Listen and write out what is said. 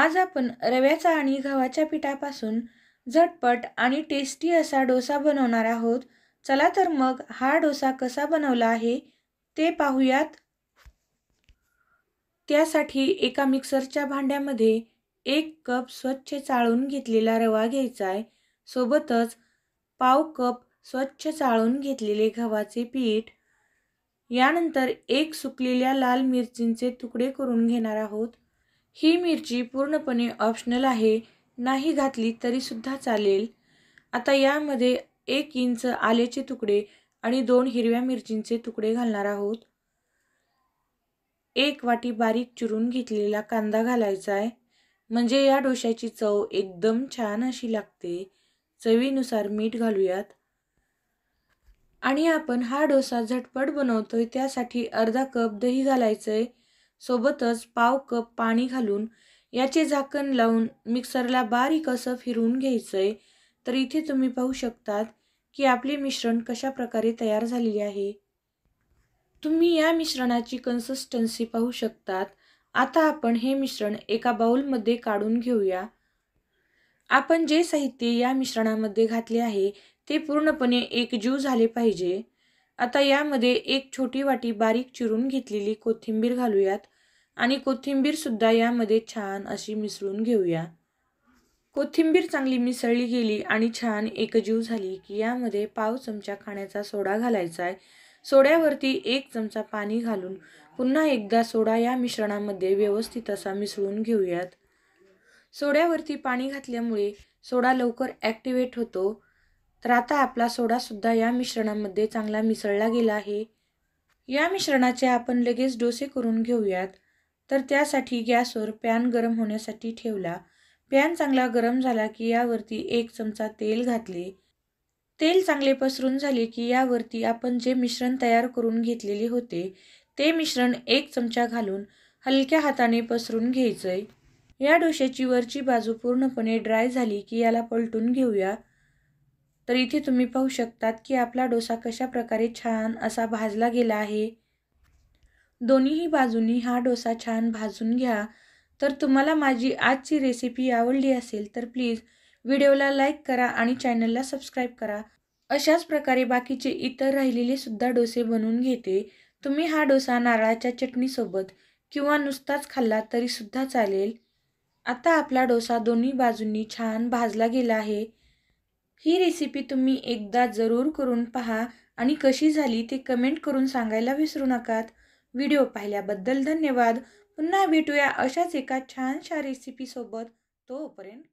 आज आपण रव्याचा आणि गव्हाच्या पिठापासून झटपट आणि टेस्टी असा डोसा बनवणार आहोत चला तर मग हा डोसा कसा बनवला आहे ते पाहूयात त्यासाठी एका मिक्सरच्या भांड्यामध्ये एक कप स्वच्छ चाळून घेतलेला रवा घ्यायचा आहे सोबतच पाव कप स्वच्छ चाळून घेतलेले गव्हाचे पीठ यानंतर एक सुकलेल्या लाल मिरचींचे तुकडे करून घेणार आहोत ही मिरची पूर्णपणे ऑप्शनल आहे नाही घातली तरीसुद्धा चालेल आता यामध्ये एक इंच आल्याचे तुकडे आणि दोन हिरव्या मिरचींचे तुकडे घालणार आहोत एक वाटी बारीक चिरून घेतलेला कांदा घालायचा आहे म्हणजे या डोश्याची चव एकदम छान अशी लागते चवीनुसार मीठ घालूयात आणि आपण हा डोसा झटपट बनवतोय त्यासाठी अर्धा कप दही घालायचं आहे सोबतच पाव कप पाणी घालून याचे झाकण लावून मिक्सरला बारीक असं फिरवून घ्यायचं आहे तर इथे तुम्ही पाहू शकतात की आपले मिश्रण कशा प्रकारे तयार झालेले आहे तुम्ही या मिश्रणाची कन्सिस्टन्सी पाहू शकतात आता आपण हे मिश्रण एका बाऊलमध्ये काढून घेऊया आपण जे साहित्य या मिश्रणामध्ये घातले आहे ते पूर्णपणे एकजीव झाले पाहिजे आता यामध्ये एक छोटी वाटी बारीक चिरून घेतलेली कोथिंबीर घालूयात आणि कोथिंबीरसुद्धा यामध्ये छान अशी मिसळून घेऊया कोथिंबीर चांगली मिसळली गेली आणि छान एकजीव झाली की यामध्ये पाव चमचा खाण्याचा सोडा घालायचा आहे सोड्यावरती एक चमचा पाणी घालून पुन्हा एकदा सोडा या मिश्रणामध्ये व्यवस्थित असा मिसळून घेऊयात सोड्यावरती पाणी घातल्यामुळे सोडा लवकर ॲक्टिवेट होतो तर आता आपला सोडासुद्धा या मिश्रणामध्ये चांगला मिसळला गेला आहे या मिश्रणाचे आपण लगेच डोसे करून घेऊयात तर त्यासाठी गॅसवर पॅन गरम होण्यासाठी ठेवला पॅन चांगला गरम झाला की यावरती एक चमचा तेल घातले तेल चांगले पसरून झाले की यावरती आपण जे मिश्रण तयार करून घेतलेले होते ते मिश्रण एक चमचा घालून हलक्या हाताने पसरून घ्यायचंय या डोश्याची वरची बाजू पूर्णपणे ड्राय झाली की याला पलटून घेऊया तर इथे तुम्ही पाहू शकतात की आपला डोसा कशा प्रकारे छान असा भाजला गेला आहे दोन्हीही बाजूंनी हा डोसा छान भाजून घ्या तर तुम्हाला माझी आजची रेसिपी आवडली असेल तर प्लीज व्हिडिओला लाईक करा आणि चॅनलला सबस्क्राईब करा अशाच प्रकारे बाकीचे इतर राहिलेले सुद्धा डोसे बनवून घेते तुम्ही हा डोसा नारळाच्या चटणीसोबत किंवा नुसताच खाल्ला तरीसुद्धा चालेल आता आपला डोसा दोन्ही बाजूंनी छान भाजला गेला आहे ही रेसिपी तुम्ही एकदा जरूर करून पहा आणि कशी झाली ते कमेंट करून सांगायला विसरू नकात व्हिडिओ पाहिल्याबद्दल धन्यवाद पुन्हा भेटूया अशाच एका छानशा रेसिपीसोबत तोपर्यंत